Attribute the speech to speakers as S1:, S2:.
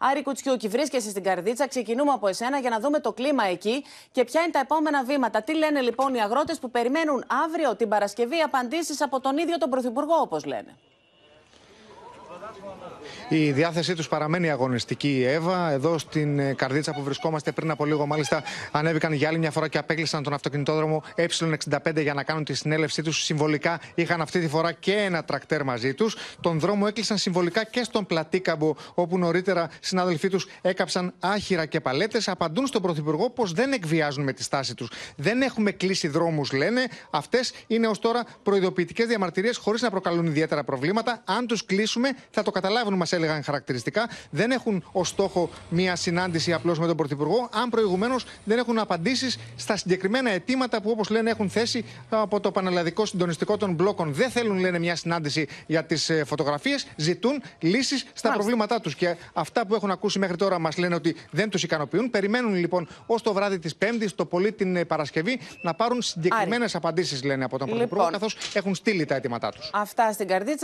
S1: Άρη Κουτσιούκη, βρίσκεσαι στην Καρδίτσα. Ξεκινούμε από εσένα για να δούμε το κλίμα εκεί και ποια είναι τα επόμενα βήματα. Τι λένε λοιπόν οι αγρότες που περιμένουν αύριο την Παρασκευή απαντήσεις από τον ίδιο τον Πρωθυπουργό, όπως λένε.
S2: Η διάθεσή τους παραμένει αγωνιστική η Εδώ στην ε, καρδίτσα που βρισκόμαστε πριν από λίγο, μάλιστα, ανέβηκαν για άλλη μια φορά και απέκλεισαν τον αυτοκινητόδρομο Ε65 για να κάνουν τη συνέλευσή τους. Συμβολικά είχαν αυτή τη φορά και ένα τρακτέρ μαζί τους. Τον δρόμο έκλεισαν συμβολικά και στον Πλατίκαμπο, όπου νωρίτερα συνάδελφοί τους έκαψαν άχυρα και παλέτες. Απαντούν στον Πρωθυπουργό πως δεν εκβιάζουν με τη στάση τους. Δεν έχουμε κλείσει δρόμους, λένε. Αυτές είναι ως τώρα προειδοποιητικές διαμαρτυρίες χωρίς να προκαλούν ιδιαίτερα προβλήματα. Αν τους κλείσουμε, θα το καταλάβουν, μας έλεγαν χαρακτηριστικά. Δεν έχουν ως στόχο μία συνάντηση απλώς με τον Πρωθυπουργό, αν προηγουμένως δεν έχουν απαντήσεις στα συγκεκριμένα αιτήματα που, όπως λένε, έχουν θέσει από το Πανελλαδικό Συντονιστικό των Μπλόκων. Δεν θέλουν, λένε, μια συνάντηση για τις ε, φωτογραφίες, ζητούν λύσεις στα προβλήματά τους. Και αυτά που έχουν ακούσει μέχρι τώρα μας λένε ότι δεν τους ικανοποιούν. Περιμένουν λοιπόν ως το βράδυ της Πέμπτης, το πολύ την ε, Παρασκευή, να πάρουν συγκεκριμένες απαντήσεις, λένε από τον Πρωθυπουργό, λοιπόν, καθώς έχουν στείλει τα αιτήματά τους.
S1: Αυτά στην καρδίτσα.